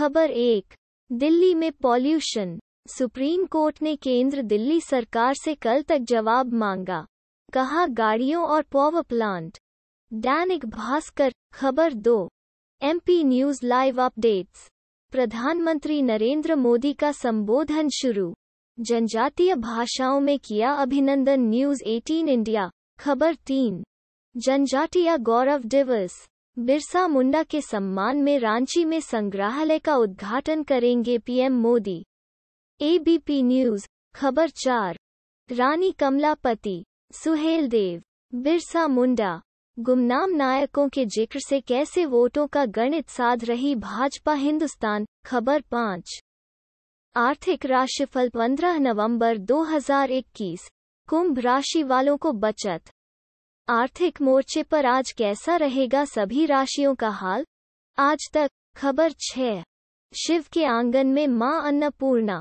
खबर एक दिल्ली में पॉल्यूशन सुप्रीम कोर्ट ने केंद्र दिल्ली सरकार से कल तक जवाब मांगा कहा गाड़ियों और पॉवर प्लांट दैनिक भास्कर खबर दो एमपी न्यूज लाइव अपडेट्स प्रधानमंत्री नरेंद्र मोदी का संबोधन शुरू जनजातीय भाषाओं में किया अभिनंदन न्यूज 18 इंडिया खबर तीन जनजातीय गौरव दिवस बिरसा मुंडा के सम्मान में रांची में संग्रहालय का उद्घाटन करेंगे पीएम मोदी एबीपी न्यूज खबर चार रानी कमलापति सुहेल देव बिरसा मुंडा गुमनाम नायकों के जिक्र से कैसे वोटों का गणित साध रही भाजपा हिंदुस्तान खबर पाँच आर्थिक राशिफल 15 नवंबर 2021 कुंभ राशि वालों को बचत आर्थिक मोर्चे पर आज कैसा रहेगा सभी राशियों का हाल आज तक खबर छः शिव के आंगन में मां अन्नपूर्णा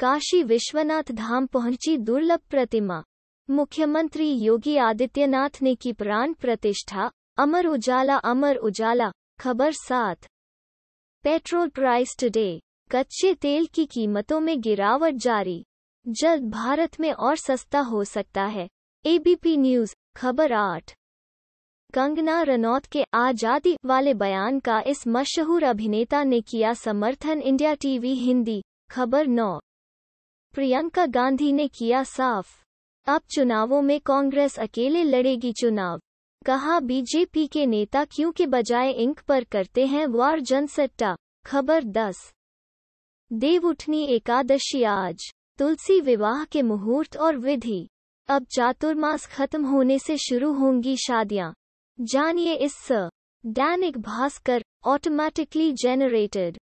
काशी विश्वनाथ धाम पहुंची दुर्लभ प्रतिमा मुख्यमंत्री योगी आदित्यनाथ ने की प्राण प्रतिष्ठा अमर उजाला अमर उजाला खबर सात पेट्रोल प्राइस टुडे कच्चे तेल की कीमतों में गिरावट जारी जल्द भारत में और सस्ता हो सकता है एबीपी न्यूज खबर आठ कंगना रनौत के आजादी वाले बयान का इस मशहूर अभिनेता ने किया समर्थन इंडिया टीवी हिंदी खबर नौ प्रियंका गांधी ने किया साफ अब चुनावों में कांग्रेस अकेले लड़ेगी चुनाव कहा बीजेपी के नेता क्यों के बजाय इंक पर करते हैं वार जनसट्टा खबर दस देवउठनी एकादशी आज तुलसी विवाह के मुहूर्त और विधि अब चातुर्मास खत्म होने से शुरू होंगी शादियां जानिए इस दैनिक भास्कर ऑटोमेटिकली जेनरेटेड